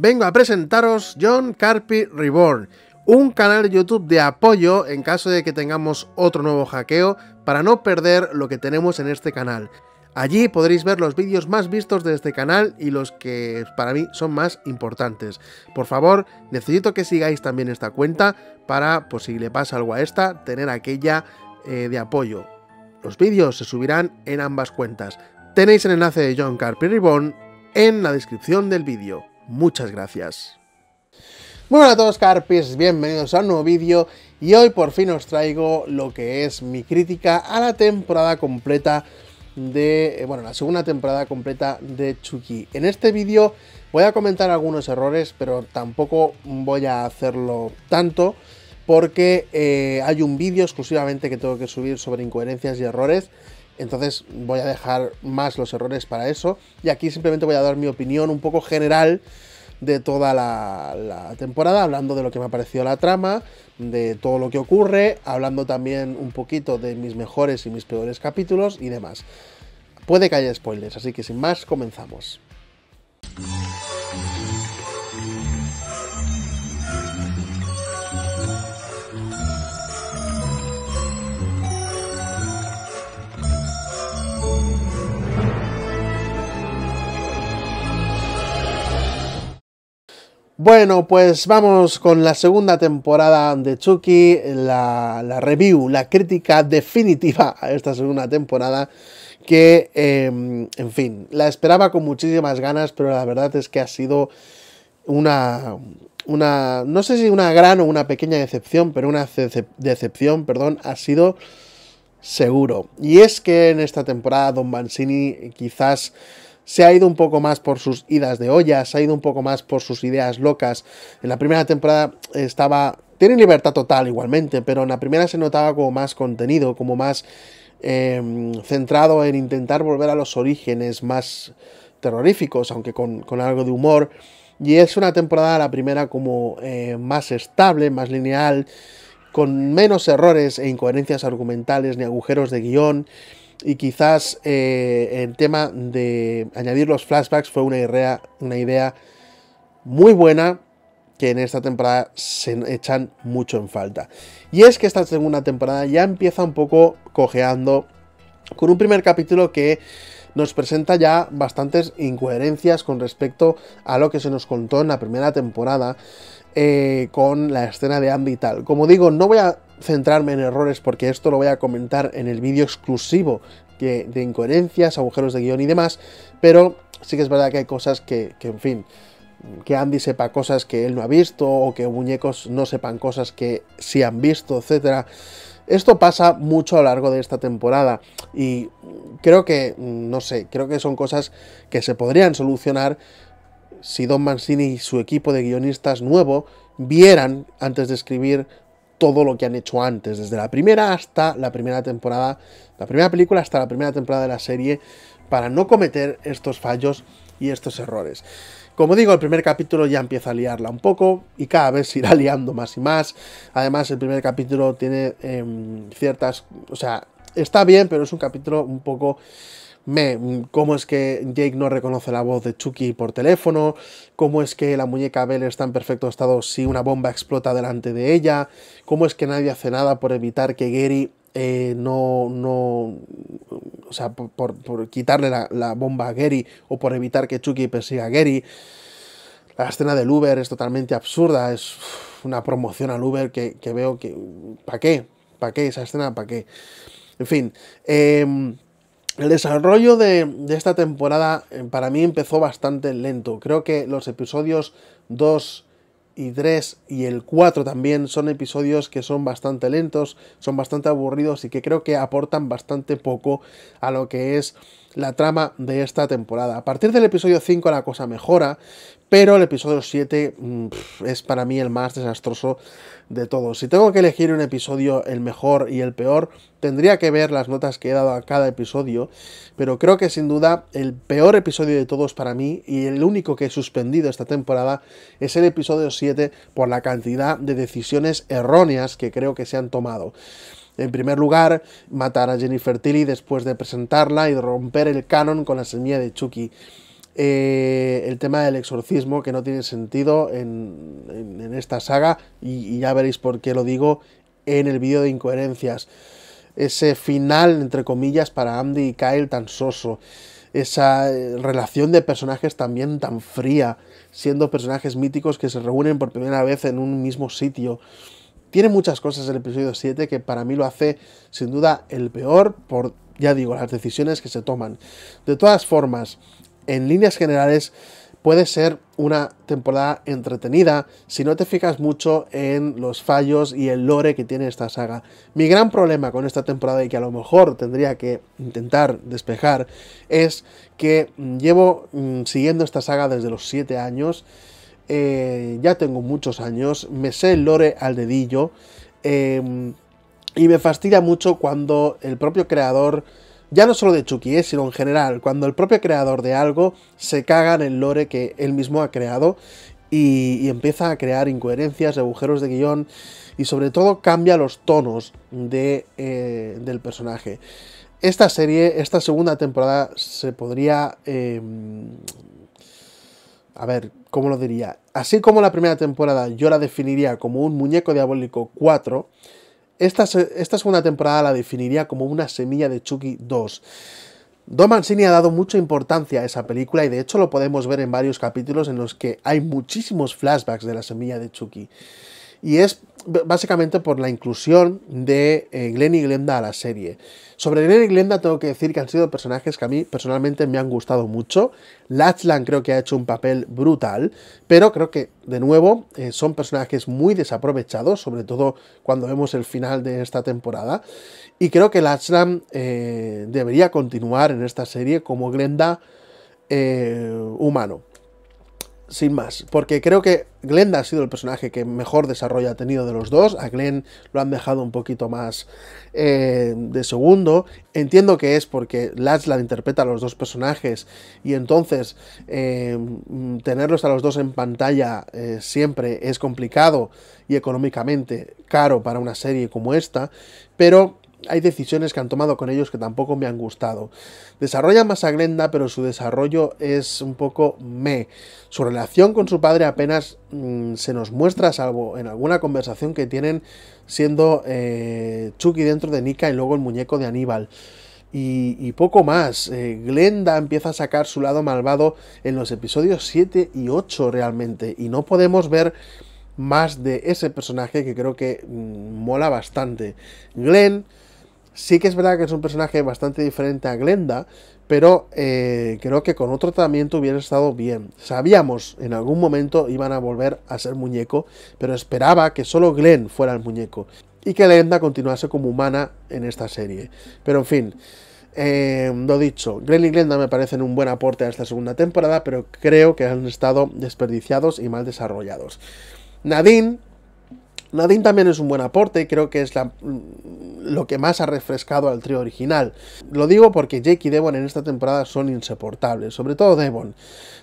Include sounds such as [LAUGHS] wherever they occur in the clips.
vengo a presentaros John Carpy Reborn, un canal de YouTube de apoyo en caso de que tengamos otro nuevo hackeo para no perder lo que tenemos en este canal. Allí podréis ver los vídeos más vistos de este canal y los que para mí son más importantes. Por favor, necesito que sigáis también esta cuenta para, pues si le pasa algo a esta, tener aquella eh, de apoyo. Los vídeos se subirán en ambas cuentas. Tenéis el enlace de John Carpy Reborn en la descripción del vídeo. Muchas gracias. bueno a todos carpis, bienvenidos a un nuevo vídeo y hoy por fin os traigo lo que es mi crítica a la temporada completa de, eh, bueno, la segunda temporada completa de Chucky. En este vídeo voy a comentar algunos errores, pero tampoco voy a hacerlo tanto porque eh, hay un vídeo exclusivamente que tengo que subir sobre incoherencias y errores. Entonces voy a dejar más los errores para eso. Y aquí simplemente voy a dar mi opinión un poco general de toda la, temporada, hablando de lo que me ha parecido la trama, de todo lo que ocurre, hablando también un poquito de mis mejores y mis peores capítulos y demás. Puede que haya spoilers, así que sin más, comenzamos. Bueno, pues vamos con la segunda temporada de Chucky, la, review, la crítica definitiva a esta segunda temporada que, em, en fin, la esperaba con muchísimas ganas, pero la verdad es que ha sido una, una, no sé si una gran o una pequeña decepción, pero una decepción, perdón, ha sido seguro. Y es que en esta temporada Don Mancini quizás se ha ido un poco más por sus idas de olla, se ha ido un poco más por sus ideas locas. En la primera temporada estaba... tiene libertad total igualmente, pero en la primera se notaba como más contenido, como más em, centrado en intentar volver a los orígenes más terroríficos, aunque con, algo de humor. Y es una temporada, la primera, como eh, más estable, más lineal, con menos errores e incoherencias argumentales ni agujeros de guión y quizás el eh, tema de añadir los flashbacks fue una idea, una idea muy buena que en esta temporada se echan mucho en falta. Y es que esta segunda temporada ya empieza un poco cojeando con un primer capítulo que nos presenta ya bastantes incoherencias con respecto a lo que se nos contó en la primera temporada eh, con la escena de Andy y tal. Como digo, no voy a centrarme en errores porque esto lo voy a comentar en el vídeo exclusivo de, de, incoherencias, agujeros de guión y demás, pero sí que es verdad que hay cosas que, en fin, que Andy sepa cosas que él no ha visto o que muñecos no sepan cosas que sí han visto, etc. Esto pasa mucho a lo largo de esta temporada y creo que, no sé, creo que son cosas que se podrían solucionar si Don Mancini y su equipo de guionistas nuevo vieran antes de escribir todo lo que han hecho antes, desde la primera hasta la primera temporada, la primera película hasta la primera temporada de la serie, para no cometer estos fallos y estos errores. Como digo, el primer capítulo ya empieza a liarla un poco y cada vez se irá [LAUGHS] liando más y más. Además, el primer capítulo tiene em, ciertas... O sea, está bien, pero es un capítulo un poco me, cómo es que Jake no reconoce la voz de Chucky por teléfono, cómo es que la muñeca Belle está en perfecto estado si una bomba explota delante de ella, cómo es que nadie hace nada por evitar que Gary eh, no, no, o sea, por, quitarle la, bomba a Gary o por evitar que Chucky persiga a Gary. La escena del Uber es totalmente absurda, es una promoción al Uber que, que veo que... ¿Para qué? ¿Para qué esa escena? ¿Para qué? En fin. Em, el desarrollo de, esta temporada eh, para mí empezó bastante lento. Creo que los episodios 2 y 3 y el 4 también son episodios que son bastante lentos, son bastante aburridos y que creo que aportan bastante poco a lo que es la trama de esta temporada. A partir del episodio 5 la cosa mejora, pero el episodio 7 mm, es para mí el más desastroso de todos. Si tengo que elegir un episodio el mejor y el peor, tendría que ver las notas que he dado a cada episodio, pero creo que sin duda el peor episodio de todos para mí y el único que he suspendido esta temporada es el episodio 7 por la cantidad de decisiones erróneas que creo que se han tomado. En primer lugar, matar a Jennifer Tilly después de presentarla y romper el canon con la semilla de Chucky. Eh, el tema del exorcismo que no tiene sentido en, esta saga y, y, ya veréis por qué lo digo en el vídeo de incoherencias. Ese final, entre comillas, para Andy y Kyle tan soso. Esa eh, relación de personajes también tan fría, siendo personajes míticos que se reúnen por primera vez en un mismo sitio. Tiene muchas cosas el episodio 7 que para mí lo hace sin duda el peor por, ya digo, las decisiones que se toman. De todas formas, en líneas generales puede ser una temporada entretenida si no te fijas mucho en los fallos y el lore que tiene esta saga. Mi gran problema con esta temporada y que a lo mejor tendría que intentar despejar es que llevo mm, siguiendo esta saga desde los 7 años eh, ya tengo muchos años, me sé el lore al dedillo em, y me fastidia mucho cuando el propio creador, ya no solo de Chucky, eh, sino en general, cuando el propio creador de algo se caga en el lore que él mismo ha creado y, empieza a crear incoherencias, agujeros de guión y sobre todo cambia los tonos de, eh, del personaje esta serie, esta segunda temporada, se podría em, a ver, ¿cómo lo diría? Así como la primera temporada yo la definiría como un muñeco diabólico 4, esta, segunda temporada la definiría como una semilla de Chucky 2. Don Mancini ha dado mucha importancia a esa película y de hecho lo podemos ver en varios capítulos en los que hay muchísimos flashbacks de la semilla de Chucky. Y es básicamente por la inclusión de eh, Glenn y Glenda a la serie. Sobre Glenn y Glenda tengo que decir que han sido personajes que a mí personalmente me han gustado mucho. Lachlan creo que ha hecho un papel brutal, pero creo que, de nuevo, eh, son personajes muy desaprovechados, sobre todo cuando vemos el final de esta temporada. Y creo que Lachlan eh, debería continuar en esta serie como Glenda humano sin más, porque creo que Glenda ha sido el personaje que mejor desarrollo ha tenido de los dos. A Glenn lo han dejado un poquito más eh, de segundo. Entiendo que es porque la interpreta a los dos personajes y entonces eh, tenerlos a los dos en pantalla eh, siempre es complicado y económicamente caro para una serie como esta, pero hay decisiones que han tomado con ellos que tampoco me han gustado. Desarrolla más a Glenda, pero su desarrollo es un poco me. Su relación con su padre apenas mm, se nos muestra, salvo en alguna conversación que tienen siendo eh, Chucky dentro de Nika y luego el muñeco de Aníbal. Y, poco más. Eh, Glenda empieza a sacar su lado malvado en los episodios 7 y 8 realmente. Y no podemos ver más de ese personaje que creo que mm, mola bastante. Glenn Sí que es verdad que es un personaje bastante diferente a Glenda, pero eh, creo que con otro tratamiento hubiera estado bien. Sabíamos en algún momento iban a volver a ser muñeco, pero esperaba que solo Glenn fuera el muñeco y que Glenda continuase como humana en esta serie. Pero en fin, eh, lo dicho, Glenn y Glenda me parecen un buen aporte a esta segunda temporada, pero creo que han estado desperdiciados y mal desarrollados. Nadine Nadine también es un buen aporte, creo que es mm, lo que más ha refrescado al trío original. Lo digo porque Jake y Devon en esta temporada son insoportables, sobre todo Devon.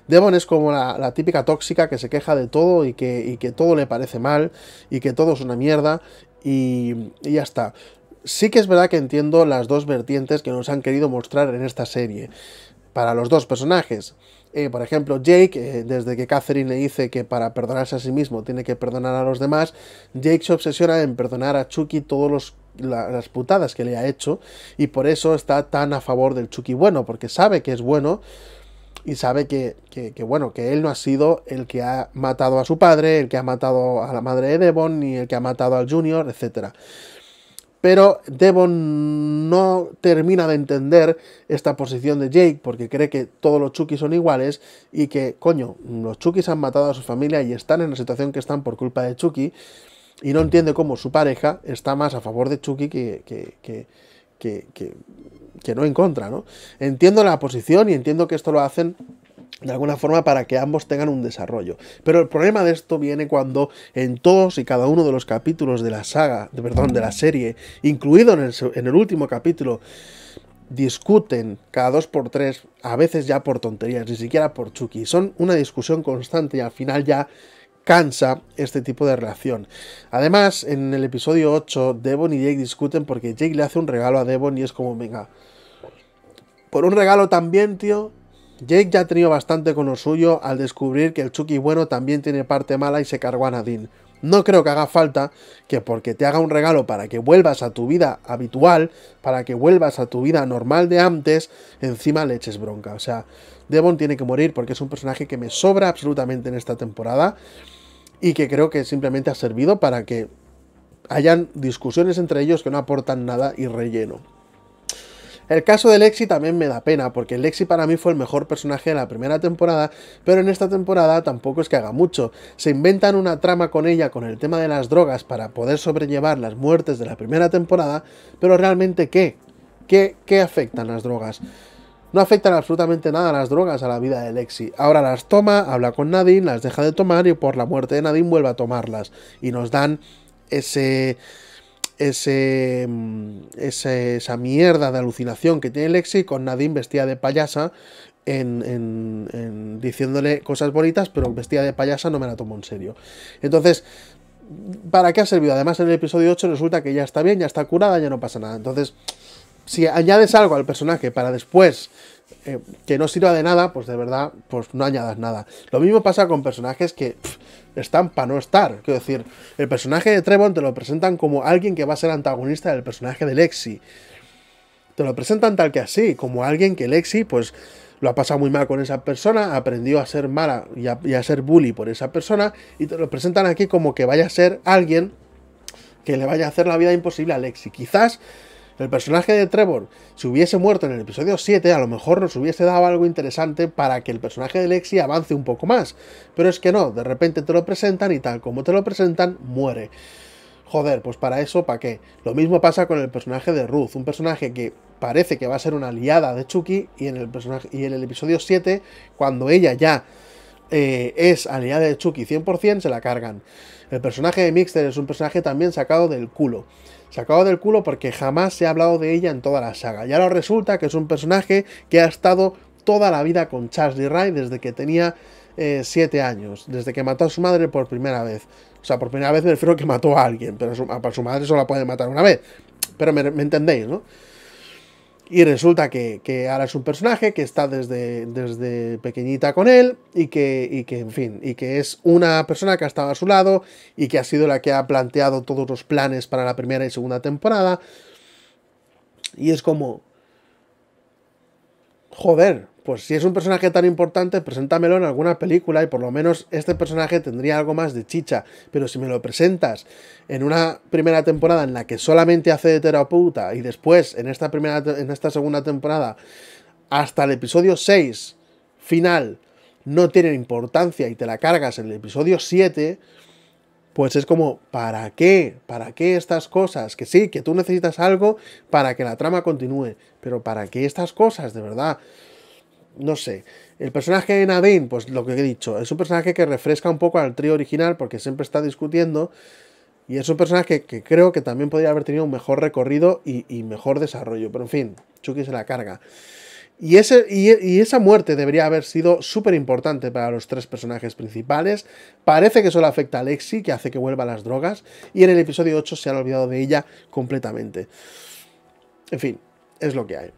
Devon es como la, típica tóxica que se queja de todo y que, todo le parece mal y que todo es una mierda y, y ya está. Sí que es verdad que entiendo las dos vertientes que nos han querido mostrar en esta serie para los dos personajes. Eh, por ejemplo, Jake, eh, desde que Catherine le dice que para perdonarse a sí mismo tiene que perdonar a los demás, Jake se obsesiona en perdonar a Chucky todas las putadas que le ha hecho y por eso está tan a favor del Chucky bueno, porque sabe que es bueno y sabe que, bueno, que él no ha sido el que ha matado a su padre, el que ha matado a la madre de Devon, ni el que ha matado al Junior, etc. Pero Devon no termina de entender esta posición de Jake porque cree que todos los Chucky son iguales y que, coño, los Chucky han matado a su familia y están en la situación que están por culpa de Chucky y no entiende cómo su pareja está más a favor de Chucky que, que, que no en contra, ¿no? Entiendo la posición y entiendo que esto lo hacen de alguna forma para que ambos tengan un desarrollo. Pero el problema de esto viene cuando en todos y cada uno de los capítulos de la saga, perdón, de la serie, incluido en el, en el último capítulo, discuten cada dos por tres, a veces ya por tonterías, ni siquiera por Chucky. Son una discusión constante y al final ya cansa este tipo de relación. Además, en el episodio 8, Devon y Jake discuten porque Jake le hace un regalo a Devon y es como, venga, por un regalo también, tío, Jake ya ha tenido bastante con lo suyo al descubrir que el Chucky bueno también tiene parte mala y se cargó a Nadine. No creo que haga falta que porque te haga un regalo para que vuelvas a tu vida habitual, para que vuelvas a tu vida normal de antes, encima le eches bronca. O sea, Devon tiene que morir porque es un personaje que me sobra absolutamente en esta temporada y que creo que simplemente ha servido para que hayan discusiones entre ellos que no aportan nada y relleno. El caso de Lexi también me da pena, porque Lexi para mí fue el mejor personaje de la primera temporada, pero en esta temporada tampoco es que haga mucho. Se inventan una trama con ella con el tema de las drogas para poder sobrellevar las muertes de la primera temporada, pero realmente ¿qué? ¿Qué, qué afectan las drogas? No afectan absolutamente nada las drogas a la vida de Lexi. Ahora las toma, habla con Nadine, las deja de tomar y por la muerte de Nadine vuelve a tomarlas. Y nos dan ese Mm, ese, esa mierda de alucinación que tiene Lexi con Nadine vestida de payasa en, diciéndole cosas bonitas, pero vestida de payasa no me la tomo en serio. Entonces, ¿para qué ha servido? Además, en el episodio 8 resulta que ya está bien, ya está curada, ya no pasa nada. Entonces, si añades algo al personaje para después eh, que no sirva de nada, pues de verdad, pues no añadas nada. Lo mismo pasa con personajes que están para no estar. Quiero decir, el personaje de Trevon te lo presentan como alguien que va a ser antagonista del personaje de Lexi. Te lo presentan tal que así, como alguien que Lexi, pues lo ha pasado muy mal con esa persona, aprendió a ser mala y a, ser bully por esa persona, y te lo presentan aquí como que vaya a ser alguien que le vaya a hacer la vida imposible a Lexi. Quizás el personaje de Trevor, si hubiese muerto en el episodio 7, a lo mejor nos hubiese dado algo interesante para que el personaje de Lexi avance un poco más. Pero es que no, de repente te lo presentan y tal como te lo presentan, muere. Joder, pues para eso, ¿para qué? Lo mismo pasa con el personaje de Ruth, un personaje que parece que va a ser una aliada de Chucky y en el, episodio 7, cuando ella ya eh, es aliada de Chucky 100%, se la cargan. El personaje de Mixter es un personaje también sacado del culo. Se acaba del culo porque jamás se ha hablado de ella en toda la saga. Y ahora resulta que es un personaje que ha estado toda la vida con Charlie Ray desde que tenía 7 eh, años, desde que mató a su madre por primera vez. O sea, por primera vez me refiero que mató a alguien, pero su, su madre solo la puede matar una vez. Pero me, me entendéis, ¿no? Y resulta que, ahora es un personaje que está desde, desde pequeñita con él y que, y que, en fin, y que es una persona que ha estado a su lado y que ha sido la que ha planteado todos los planes para la primera y segunda temporada. Y es como... Joder, pues si es un personaje tan importante, preséntamelo en alguna película y por lo menos este personaje tendría algo más de chicha. Pero si me lo presentas en una primera temporada en la que solamente hace de terapeuta y después en esta, primera, en esta segunda temporada hasta el episodio 6 final no tiene importancia y te la cargas en el episodio 7, pues es como, ¿para qué? ¿Para qué estas cosas? Que sí, que tú necesitas algo para que la trama continúe, pero ¿para qué estas cosas, de verdad? no sé. El personaje de Nadine, pues lo que he dicho, es un personaje que refresca un poco al trío original porque siempre está discutiendo. Y es un personaje que, creo que también podría haber tenido un mejor recorrido y, mejor desarrollo. Pero en fin, Chucky se la carga. Y, ese, y, esa muerte debería haber sido súper importante para los tres personajes principales. Parece que solo afecta a Lexi, que hace que vuelva a las drogas. Y en el episodio 8 se ha olvidado de ella completamente. En fin, es lo que hay.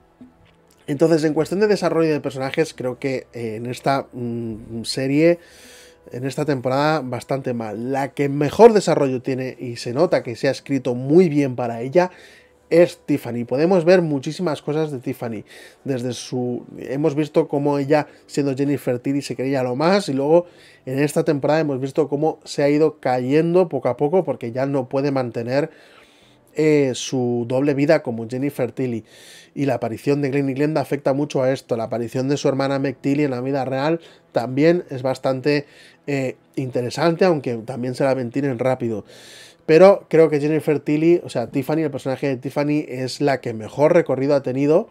Entonces, en cuestión de desarrollo de personajes, creo que eh, en esta mm, serie, en esta temporada, bastante mal. La que mejor desarrollo tiene y se nota que se ha escrito muy bien para ella es Tiffany. Podemos ver muchísimas cosas de Tiffany. Desde su. Hemos visto cómo ella, siendo Jennifer Tilly, se creía lo más. Y luego en esta temporada hemos visto cómo se ha ido cayendo poco a poco porque ya no puede mantener eh, su doble vida como Jennifer Tilly. Y la aparición de Glenn y Glenda afecta mucho a esto. La aparición de su hermana Meg Tilly en la vida real también es bastante eh, interesante, aunque también se la en rápido. Pero creo que Jennifer Tilly, o sea, Tiffany, el personaje de Tiffany, es la que mejor recorrido ha tenido,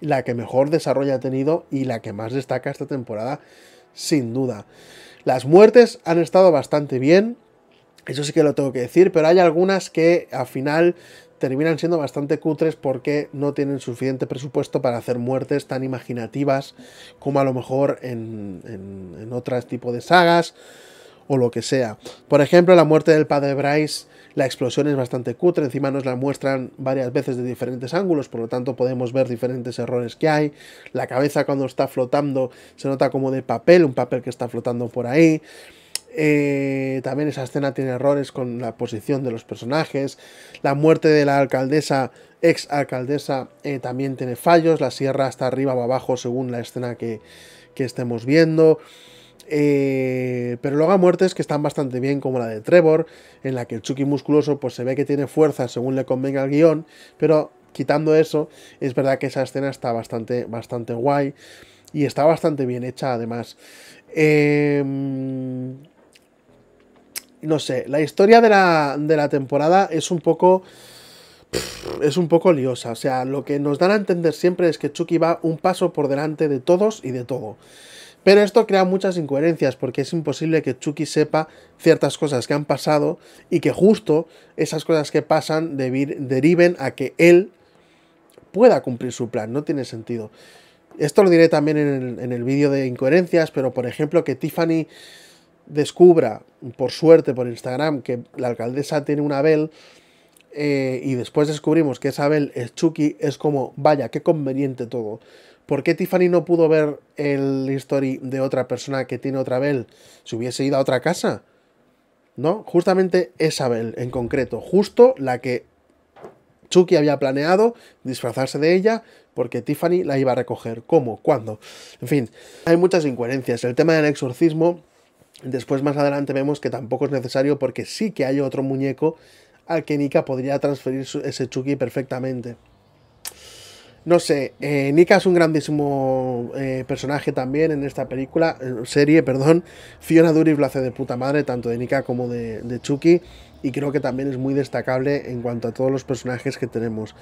la que mejor desarrollo ha tenido y la que más destaca esta temporada, sin duda. Las muertes han estado bastante bien, eso sí que lo tengo que decir, pero hay algunas que al final terminan siendo bastante cutres porque no tienen suficiente presupuesto para hacer muertes tan imaginativas como a lo mejor en, en, otras tipo de sagas o lo que sea. Por ejemplo, la muerte del padre Bryce, la explosión es bastante cutre, encima nos la muestran varias veces de diferentes ángulos, por lo tanto podemos ver diferentes errores que hay. La cabeza cuando está flotando se nota como de papel, un papel que está flotando por ahí. Eh, también esa escena tiene errores con la posición de los personajes. La muerte de la alcaldesa, ex alcaldesa, eh, también tiene fallos. La sierra está arriba o abajo según la escena que, estemos viendo. Eh, pero luego hay muertes que están bastante bien, como la de Trevor, en la que el Chucky musculoso pues, se ve que tiene fuerza según le convenga al guión. Pero quitando eso, es verdad que esa escena está bastante, bastante guay. Y está bastante bien hecha además. Eh, no sé, la historia de la, temporada es un poco es un poco liosa. O sea, lo que nos dan a entender siempre es que Chucky va un paso por delante de todos y de todo. Pero esto crea muchas incoherencias porque es imposible que Chucky sepa ciertas cosas que han pasado y que justo esas cosas que pasan deriven a que él pueda cumplir su plan. No tiene sentido. Esto lo diré también en el, en el vídeo de incoherencias, pero por ejemplo que Tiffany descubra, por suerte, por Instagram, que la alcaldesa tiene una Abel, eh, y después descubrimos que esa Abel es Chucky, es como, vaya, qué conveniente todo. ¿Por qué Tiffany no pudo ver el story de otra persona que tiene otra Abel si hubiese ido a otra casa? ¿No? Justamente esa Abel en concreto, justo la que Chucky había planeado disfrazarse de ella porque Tiffany la iba a recoger. ¿Cómo? ¿Cuándo? En fin, hay muchas incoherencias. El tema del exorcismo Después más adelante vemos que tampoco es necesario porque sí que hay otro muñeco al que Nika podría transferir ese Chucky perfectamente. No sé, eh, Nika es un grandísimo eh, personaje también en esta película, eh, serie, perdón. Fiona Duris lo hace de puta madre, tanto de Nika como de Chucky y creo que también es muy destacable en cuanto a todos los personajes que tenemos.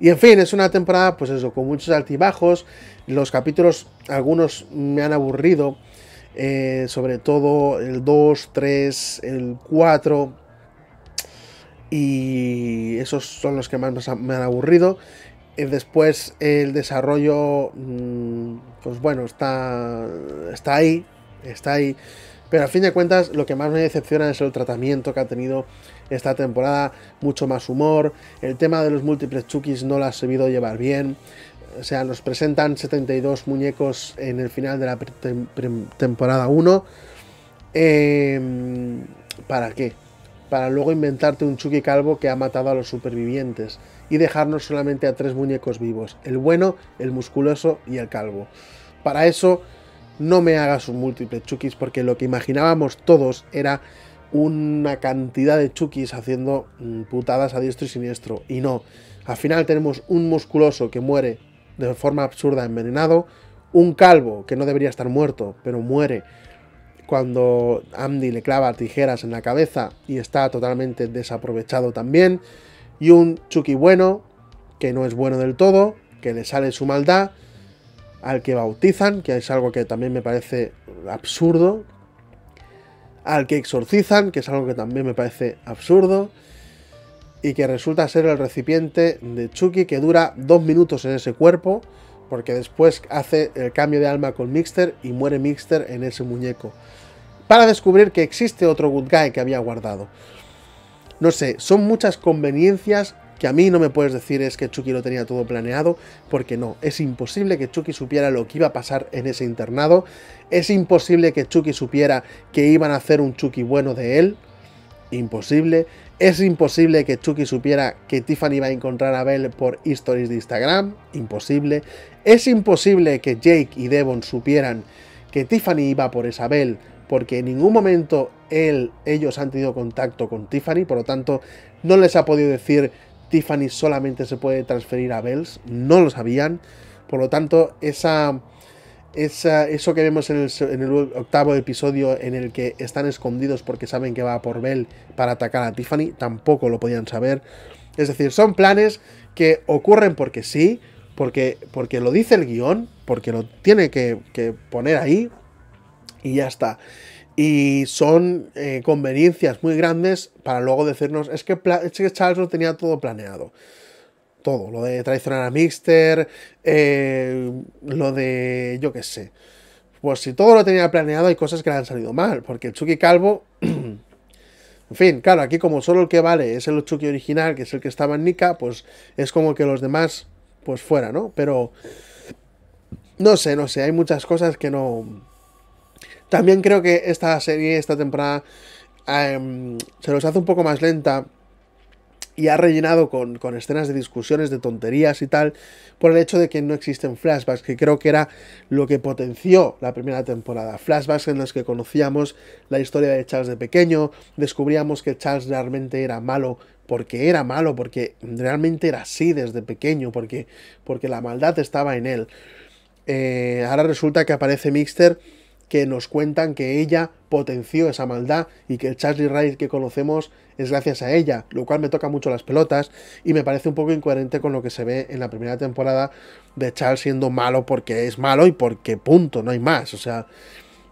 Y en fin, es una temporada, pues eso, con muchos altibajos. Los capítulos, algunos me han aburrido, eh, sobre todo el 2, 3, el 4. Y esos son los que más me han aburrido. Eh, después el desarrollo, mm, pues bueno, está, está ahí, está ahí. Pero a fin de cuentas, lo que más me decepciona es el tratamiento que ha tenido esta temporada. Mucho más humor. El tema de los múltiples chukis no lo ha sabido llevar bien o sea, nos presentan 72 muñecos en el final de la temporada 1. Em, ¿Para qué? Para luego inventarte un Chucky calvo que ha matado a los supervivientes y dejarnos solamente a tres muñecos vivos, el bueno, el musculoso y el calvo. Para eso no me hagas un múltiple Chucky porque lo que imaginábamos todos era una cantidad de Chucky haciendo mm, putadas a diestro y siniestro y no. Al final tenemos un musculoso que muere de forma absurda envenenado, un calvo que no debería estar muerto, pero muere cuando Andy le clava tijeras en la cabeza y está totalmente desaprovechado también, y un Chucky bueno, que no es bueno del todo, que le sale su maldad, al que bautizan, que es algo que también me parece absurdo, al que exorcizan, que es algo que también me parece absurdo, y que resulta ser el recipiente de Chucky que dura dos minutos en ese cuerpo porque después hace el cambio de alma con Mixter y muere Mixter en ese muñeco para descubrir que existe otro good guy que había guardado. No sé, son muchas conveniencias que a mí no me puedes decir es que Chucky lo tenía todo planeado, porque no, es imposible que Chucky supiera lo que iba a pasar en ese internado, es imposible que Chucky supiera que iban a hacer un Chucky bueno de él, imposible, es imposible que Chucky supiera que Tiffany va a encontrar a Belle por historias de Instagram. Imposible. Es imposible que Jake y Devon supieran que Tiffany iba por esa Belle porque en ningún momento él, ellos han tenido contacto con Tiffany, por lo tanto no les ha podido decir Tiffany solamente se puede transferir a Bells, no lo sabían, por lo tanto esa, eso que vemos en el, octavo episodio en el que están escondidos porque saben que va por Bell para atacar a Tiffany, tampoco lo podían saber. Es decir, son planes que ocurren porque sí, porque, porque lo dice el guión, porque lo tiene que, poner ahí y ya está. Y son eh, conveniencias muy grandes para luego decirnos, es que, es que Charles lo tenía todo planeado. Todo. Lo de traicionar a Mixter, eh, lo de. yo qué sé. Pues si todo lo tenía planeado, hay cosas que le han salido mal. Porque el Chucky Calvo. [CLEARS THROAT] en fin, claro, aquí como solo el que vale es el Chucky original, que es el que estaba en Nika, pues es como que los demás, pues fuera, ¿no? Pero. No sé, no sé. Hay muchas cosas que no. También creo que esta serie, esta temporada, em, se los hace un poco más lenta y ha rellenado con, escenas de discusiones, de tonterías y tal, por el hecho de que no existen flashbacks, que creo que era lo que potenció la primera temporada. Flashbacks en los que conocíamos la historia de Charles de pequeño, descubríamos que Charles realmente era malo porque era malo, porque realmente era así desde pequeño, porque, porque la maldad estaba en él. Eh, ahora resulta que aparece Mixter que nos cuentan que ella potenció esa maldad y que el Charlie Ride que conocemos es gracias a ella, lo cual me toca mucho las pelotas y me parece un poco incoherente con lo que se ve en la primera temporada de Charles siendo malo porque es malo y porque punto, no hay más, o sea,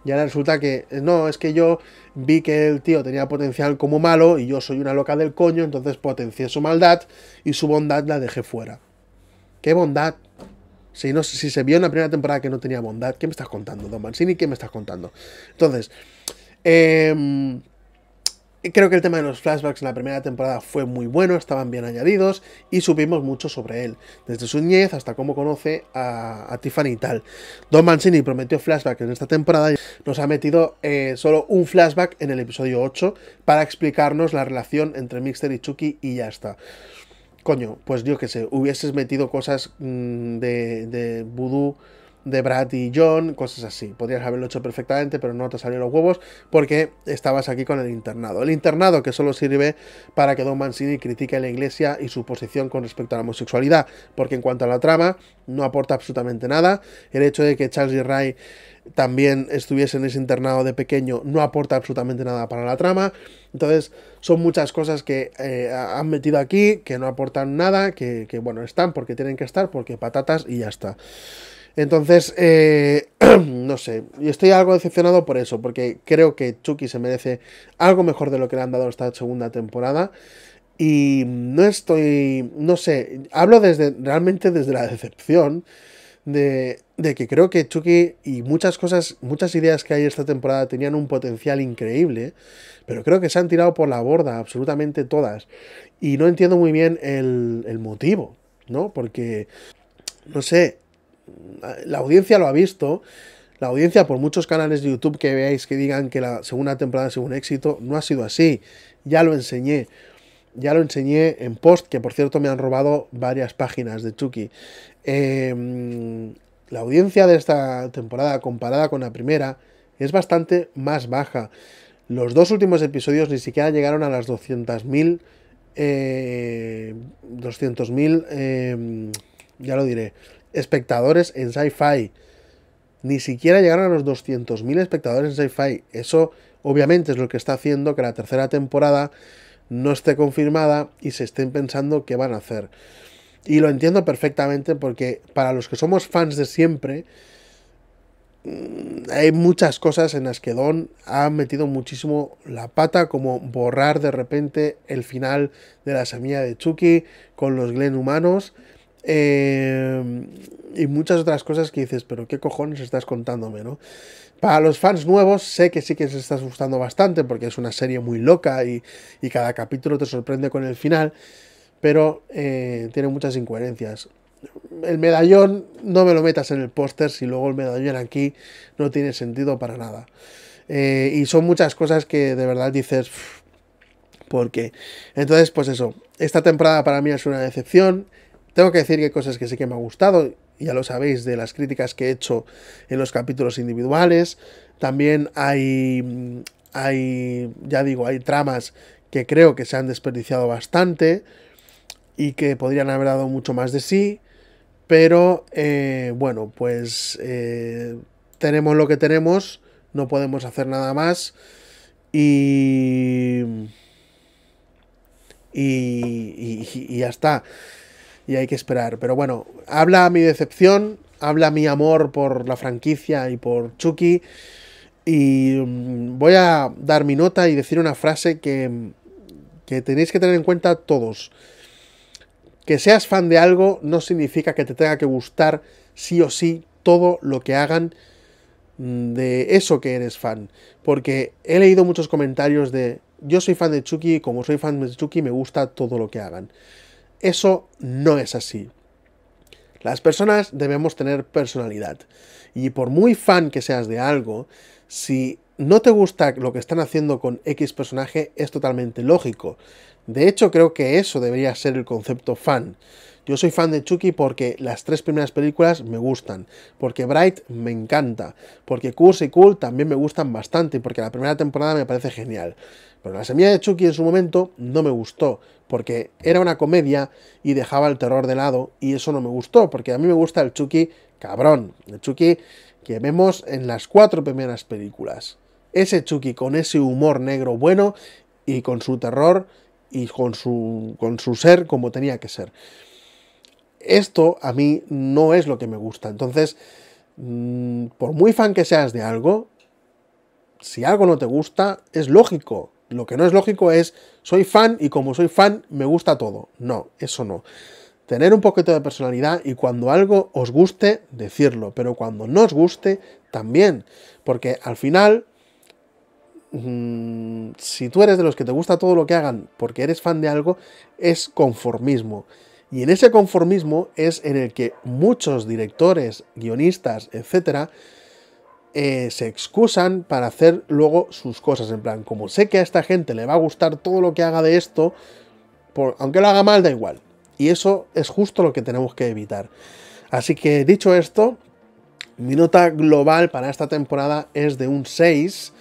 ya resulta que no, es que yo vi que el tío tenía potencial como malo y yo soy una loca del coño, entonces potencié su maldad y su bondad la dejé fuera. ¿Qué bondad? Si, no, si se vio en la primera temporada que no tenía bondad, ¿qué me estás contando, Don Mancini? ¿Qué me estás contando? Entonces, em, creo que el tema de los flashbacks en la primera temporada fue muy bueno, estaban bien añadidos y supimos mucho sobre él, desde su niñez hasta cómo conoce a, Tiffany y tal. Don Mancini prometió flashbacks en esta temporada y nos ha metido eh, solo un flashback en el episodio 8 para explicarnos la relación entre Mixter y Chucky y ya está coño, pues yo qué sé, hubieses metido cosas mm, de, de vudú de Brad y John, cosas así. Podrías haberlo hecho perfectamente, pero no te salieron los huevos porque estabas aquí con el internado. El internado que solo sirve para que Don Mancini critique a la iglesia y su posición con respecto a la homosexualidad, porque en cuanto a la trama no aporta absolutamente nada. El hecho de que Charles y Ray también estuviese en ese internado de pequeño no aporta absolutamente nada para la trama. Entonces, son muchas cosas que eh, han metido aquí, que no aportan nada, que, que bueno, están porque tienen que estar, porque patatas y ya está. Entonces, eh, [CLEARS THROAT] no sé, y estoy algo decepcionado por eso, porque creo que Chucky se merece algo mejor de lo que le han dado esta segunda temporada. Y no estoy, no sé, hablo desde realmente desde la decepción de, que creo que Chucky y muchas cosas, muchas ideas que hay esta temporada tenían un potencial increíble, pero creo que se han tirado por la borda absolutamente todas. Y no entiendo muy bien el, el motivo, ¿no? Porque, no sé, la audiencia lo ha visto. La audiencia, por muchos canales de YouTube que veáis que digan que la segunda temporada es un éxito, no ha sido así. Ya lo enseñé. Ya lo enseñé en post, que por cierto me han robado varias páginas de Chucky. Em, la audiencia de esta temporada comparada con la primera es bastante más baja. Los dos últimos episodios ni siquiera llegaron a las 200.000... 200.000... Eh, em, ya lo diré espectadores en sci-fi. Ni siquiera llegaron a los 200.000 espectadores en sci-fi. Eso obviamente es lo que está haciendo que la tercera temporada no esté confirmada y se estén pensando qué van a hacer. Y lo entiendo perfectamente porque para los que somos fans de siempre, mm, hay muchas cosas en las que Don ha metido muchísimo la pata, como borrar de repente el final de la semilla de Chucky con los Glen humanos. Eh, y muchas otras cosas que dices, pero qué cojones estás contándome, ¿no? Para los fans nuevos, sé que sí que se está gustando bastante porque es una serie muy loca y, cada capítulo te sorprende con el final, pero eh, tiene muchas incoherencias. El medallón no me lo metas en el póster si luego el medallón aquí no tiene sentido para nada. Eh, y son muchas cosas que de verdad dices, ¿por qué? Entonces, pues eso, esta temporada para mí es una decepción. Tengo que decir que hay cosas que sí que me ha gustado, ya lo sabéis de las críticas que he hecho en los capítulos individuales. También hay, mm, hay ya digo, hay tramas que creo que se han desperdiciado bastante y que podrían haber dado mucho más de sí. Pero eh, bueno, pues eh, tenemos lo que tenemos, no podemos hacer nada más. y, y, y ya está y hay que esperar. Pero bueno, habla mi decepción, habla mi amor por la franquicia y por Chucky. Y mm, voy a dar mi nota y decir una frase que, que tenéis que tener en cuenta todos. Que seas fan de algo no significa que te tenga que gustar sí o sí todo lo que hagan mm, de eso que eres fan. Porque he leído muchos comentarios de yo soy fan de Chucky, como soy fan de Chucky me gusta todo lo que hagan. Eso no es así. Las personas debemos tener personalidad. Y por muy fan que seas de algo, si no te gusta lo que están haciendo con X personaje, es totalmente lógico. De hecho, creo que eso debería ser el concepto fan. Yo soy fan de Chucky porque las tres primeras películas me gustan, porque Bright me encanta, porque Curse y Cool también me gustan bastante, porque la primera temporada me parece genial. Pero la semilla de Chucky en su momento no me gustó, porque era una comedia y dejaba el terror de lado y eso no me gustó, porque a mí me gusta el Chucky cabrón, el Chucky que vemos en las cuatro primeras películas. Ese Chucky con ese humor negro bueno y con su terror y con su, con su ser como tenía que ser. Esto a mí no es lo que me gusta. Entonces, mm, por muy fan que seas de algo, si algo no te gusta, es lógico lo que no es lógico es, soy fan y como soy fan me gusta todo. No, eso no. Tener un poquito de personalidad y cuando algo os guste, decirlo, pero cuando no os guste, también. Porque al final, mm, si tú eres de los que te gusta todo lo que hagan porque eres fan de algo, es conformismo. Y en ese conformismo es en el que muchos directores, guionistas, etcétera, eh, se excusan para hacer luego sus cosas. En plan, como sé que a esta gente le va a gustar todo lo que haga de esto, aunque lo haga mal, da igual. Y eso es justo lo que tenemos que evitar. Así que dicho esto, mi nota global para esta temporada es de un 6,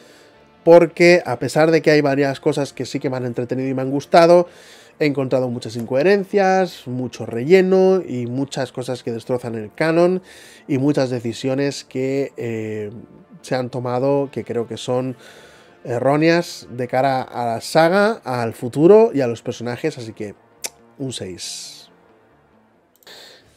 porque a pesar de que hay varias cosas que sí que me han entretenido y me han gustado, He encontrado muchas incoherencias, mucho relleno y muchas cosas que destrozan el canon y muchas decisiones que eh, se han tomado que creo que son erróneas de cara a la saga, al futuro y a los personajes, así que un 6.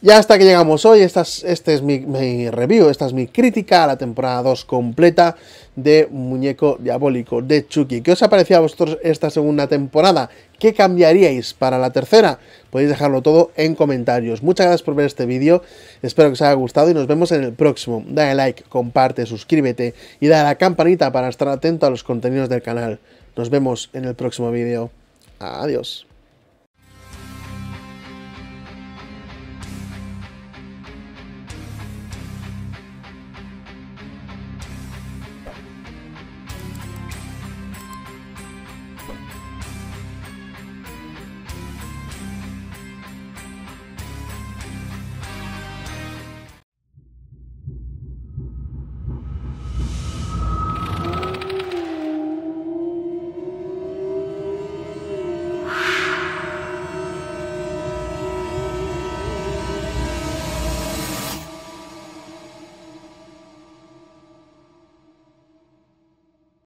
Ya hasta que llegamos hoy, esta este es mi, review, esta es mi crítica a la temporada 2 completa de Muñeco Diabólico de Chucky. ¿Qué os ha parecido a vosotros esta segunda temporada? ¿Qué cambiaríais para la tercera? Podéis dejarlo todo en comentarios. Muchas gracias por ver este vídeo, espero que os haya gustado y nos vemos en el próximo. Dale like, comparte, suscríbete y dale la campanita para estar atento a los contenidos del canal. Nos vemos en el próximo vídeo. Adiós.